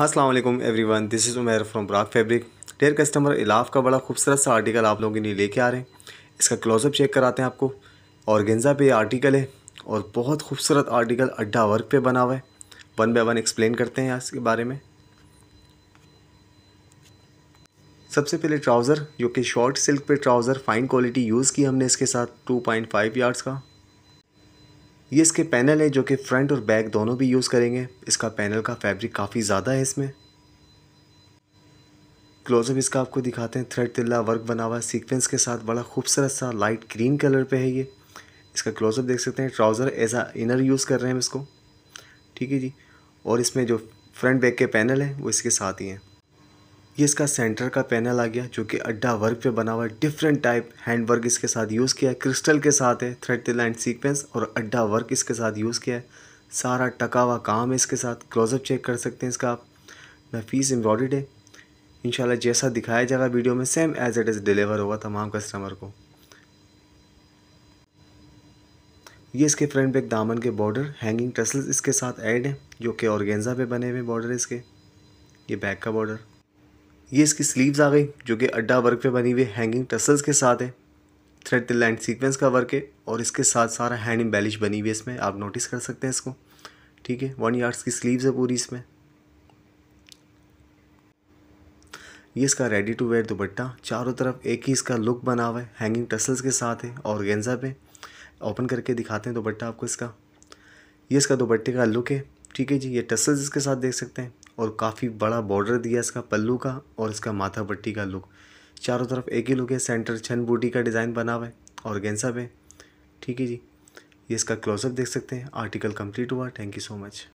Aslam every one this is Umer from ब्राक fabric dear customer इलाफ का बड़ा खूबसूरत सा आर्टिकल आप लोगों के लिए लेके आ रहे हैं इसका क्लोजअप चेक कराते हैं आपको और गेंजा पे आर्टिकल है और बहुत खूबसूरत आर्टिकल अड्डा वर्क पे बना हुआ है वन बाय वन एक्सप्लेन करते हैं इसके बारे में सबसे पहले ट्राउज़र जो कि शॉर्ट सिल्क पे ट्राउज़र फाइन क्वालिटी यूज़ की हमने इसके साथ फाइव यार्ड्स का ये इसके पैनल है जो कि फ्रंट और बैक दोनों भी यूज़ करेंगे इसका पैनल का फैब्रिक काफ़ी ज़्यादा है इसमें क्लोजअप इसका आपको दिखाते हैं थ्रेड तिल्ला वर्क बना हुआ सीक्वेंस के साथ बड़ा खूबसूरत सा लाइट ग्रीन कलर पे है ये इसका क्लोजअप देख सकते हैं trouser as a inner use कर रहे हैं हम इसको ठीक है जी और इसमें जो फ्रंट बैक के पैनल हैं वो इसके साथ ही हैं ये इसका सेंटर का पैनल आ गया जो कि अड्डा वर्क पे बना हुआ है डिफरेंट टाइप हैंड वर्क इसके साथ यूज़ किया है क्रिस्टल के साथ है थ्रेड टिल एंड सीक्वेंस और अड्डा वर्क इसके साथ यूज़ किया है सारा टका हुआ काम है इसके साथ क्लोजअप चेक कर सकते हैं इसका आप नफीस एम्ब्रॉयड है इनशाला जैसा दिखाया जाएगा वीडियो में same as it is deliver होगा तमाम कस्टमर को ये इसके फ्रंट बैक दामन के बॉर्डर हैंगिंग टसल्स इसके साथ ऐड हैं जो कि औरगेंजा पे बने हुए बॉर्डर इसके ये बैक का बॉर्डर ये इसकी स्लीव्स आ गई जो कि अड्डा वर्क पे बनी हुई हैंगिंग टसल्स के साथ है थ्रेड टिल एंड सीक्वेंस का वर्क है और इसके साथ सारा हैंड एम्बेलिश बनी हुई है इसमें आप नोटिस कर सकते हैं इसको ठीक है वन यार्ड्स की स्लीव्स है पूरी इसमें ये इसका रेडी टू वेयर दुपट्टा चारों तरफ एक ही इसका लुक बना हुआ है हैंगिंग टसल्स के साथ है और गेंजा पे ओपन करके दिखाते हैं दुपट्टा आपको इसका ये इसका दुपट्टे का लुक है ठीक है जी ये टसल्स इसके साथ देख सकते हैं और काफ़ी बड़ा बॉर्डर दिया इसका पल्लू का और इसका माथा पट्टी का लुक चारों तरफ एक ही लुक है सेंटर छन बूटी का डिज़ाइन बना हुआ है और गेंसा पे ठीक है जी ये इसका क्लोजअप देख सकते हैं आर्टिकल कंप्लीट हुआ थैंक यू सो मच